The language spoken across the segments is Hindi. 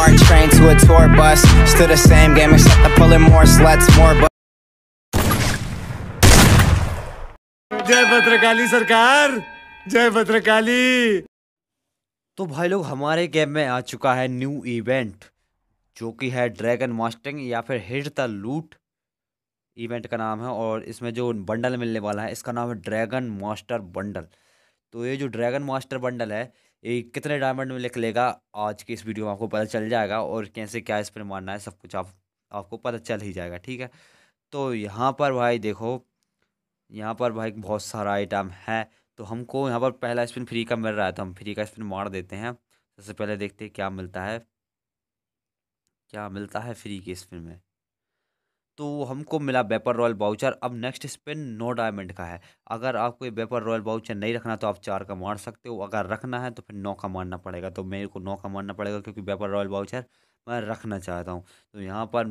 BART train to a tour bus. Still the same game, except I'm pulling more sluts, more bus. जय भद्रकाली सरकार जय भद्रकाली तो भाई लोग हमारे गेम में आ चुका है न्यू इवेंट जो कि है ड्रैगन मास्टिंग या फिर हिट द लूट इवेंट का नाम है और इसमें जो बंडल मिलने वाला है इसका नाम है ड्रैगन मास्टर बंडल तो ये जो ड्रैगन मास्टर बंडल है ये कितने डायमंड में लिख लेगा आज की इस वीडियो में आपको पता चल जाएगा और कैसे क्या इस पर मारना है सब कुछ आप आपको पता चल ही जाएगा ठीक है तो यहाँ पर भाई देखो यहाँ पर भाई बहुत सारा आइटम है तो हमको यहाँ पर पहला स्पिन फ्री का मिल रहा है तो हम फ्री का स्पिन मार देते हैं सबसे पहले देखते हैं क्या मिलता है क्या मिलता है फ्री के स्पिन में तो हमको मिला वेपर रॉयल बाउचर अब नेक्स्ट स्पिन नो डायमंड का है अगर आपको ये वेपर रॉयल बाउचर नहीं रखना तो आप चार का मार सकते हो अगर रखना है तो फिर नौ का मारना पड़ेगा तो मेरे को नौ का मारना पड़ेगा क्योंकि वेपर रॉयल बाउचर मैं रखना चाहता हूँ तो यहाँ पर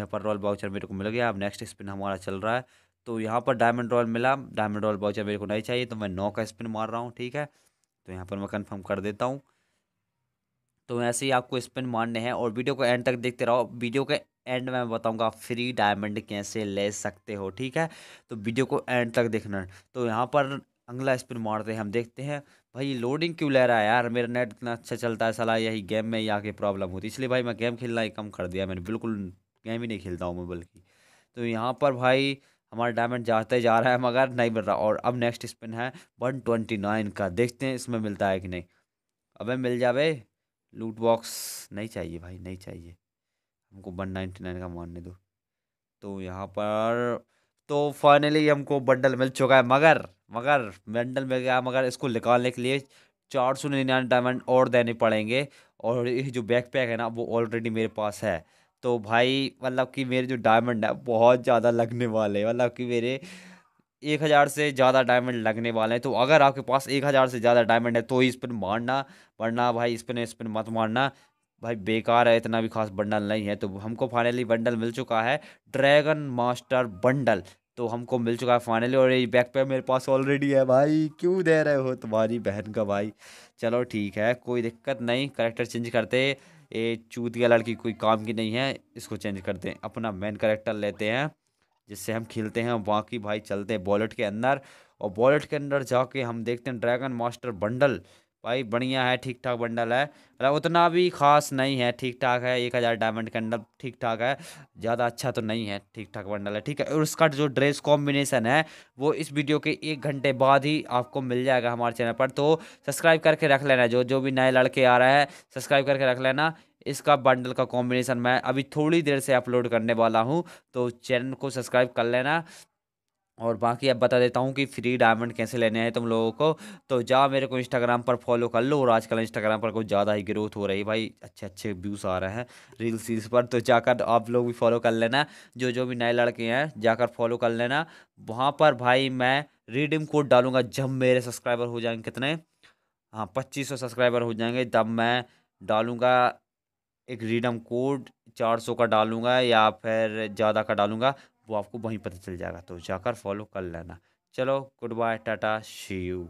वेपर रॉयल बाउचर मेरे को मिल गया अब नेक्स्ट स्पिन हमारा चल रहा है तो यहाँ पर डायमंड रॉयल मिला डायमंड रॉयल बाउचर मेरे को नहीं चाहिए तो मैं नौ का स्पिन मार रहा हूँ ठीक है तो यहाँ पर मैं कन्फर्म कर देता हूँ तो ऐसे ही आपको स्पिन मारने हैं और वीडियो को एंड तक देखते रहो वीडियो के एंड में बताऊंगा फ्री डायमंड कैसे ले सकते हो ठीक है तो वीडियो को एंड तक देखना तो यहाँ पर अगला स्पिन मारते हैं हम देखते हैं भाई लोडिंग क्यों ले रहा है यार मेरा नेट इतना अच्छा चलता है सलाह यही गेम में ही आके प्रॉब्लम होती इसलिए भाई मैं गेम खेलना ही कम कर दिया मैंने बिल्कुल गेम ही नहीं खेलता हूँ मैं बल्कि तो यहाँ पर भाई हमारा डायमंड जाते जा रहा है मगर नहीं मिल रहा और अब नेक्स्ट स्पिन है वन ट्वेंटी नाइन का देखते हैं इसमें मिलता है कि नहीं अबे मिल जाए लूट बॉक्स नहीं चाहिए भाई नहीं चाहिए हमको वन नाइन्टी नाइन का मानने दो तो यहाँ पर तो फाइनली हमको बंडल मिल चुका है मगर मगर बंडल मिल गया मगर इसको निकालने के लिए चार सौ निन्यानवे डायमंड और देने पड़ेंगे और ये जो बैक पैक है ना वो ऑलरेडी मेरे पास है तो भाई मतलब कि मेरे जो डायमंड है बहुत ज़्यादा लगने वाले मतलब कि मेरे एक हज़ार से ज़्यादा डायमंड लगने वाले हैं तो अगर आपके पास एक हज़ार से ज़्यादा डायमंड है तो इस पर मारना वरना भाई इस पर इस पर मत मारना भाई बेकार है इतना भी खास बंडल नहीं है तो हमको फाइनली बंडल मिल चुका है ड्रैगन मास्टर बंडल तो हमको मिल चुका है फाइनली और ये बैक पे मेरे पास ऑलरेडी है भाई क्यों दे रहे हो तुम्हारी बहन का भाई चलो ठीक है कोई दिक्कत नहीं करेक्टर चेंज करते ये चूतिया लड़की कोई काम की नहीं है इसको चेंज करते हैं अपना मेन करेक्टर लेते हैं जिससे हम खेलते हैं बाकी भाई चलते हैं बॉलेट के अंदर और बॉलेट के अंदर जाके हम देखते हैं ड्रैगन मास्टर बंडल भाई बढ़िया है ठीक ठाक बंडल है मतलब उतना भी खास नहीं है ठीक ठाक है एक हज़ार डायमंड कैंडल ठीक ठाक है ज़्यादा अच्छा तो नहीं है ठीक ठाक बंडल है ठीक है और उसका जो ड्रेस कॉम्बिनेशन है वो इस वीडियो के एक घंटे बाद ही आपको मिल जाएगा हमारे चैनल पर तो सब्सक्राइब करके रख लेना जो जो भी नए लड़के आ रहे हैं सब्सक्राइब करके रख लेना इसका बंडल का कॉम्बिनेशन मैं अभी थोड़ी देर से अपलोड करने वाला हूँ तो चैनल को सब्सक्राइब कर लेना और बाकी अब बता देता हूँ कि फ्री डायमंड कैसे लेने हैं तुम लोगों को तो जाओ मेरे को इंस्टाग्राम पर फॉलो कर लो और आजकल इंस्टाग्राम पर कुछ ज़्यादा ही ग्रोथ हो रही है भाई अच्छे अच्छे व्यूज़ आ रहे हैं रील्स रील्स पर तो जाकर आप लोग भी फॉलो कर लेना जो जो भी नए लड़के हैं जाकर फॉलो कर लेना वहाँ पर भाई मैं रिडीम कोड डालूँगा जब मेरे सब्सक्राइबर हो जाएंगे कितने हाँ पच्चीस सौ सब्सक्राइबर हो जाएंगे तब मैं डालूँगा एक रीडम कोड चार सौ का डालूंगा या फिर ज़्यादा का डालूंगा वो आपको वहीं पता चल जाएगा तो जाकर फॉलो कर लेना चलो good bye tata see you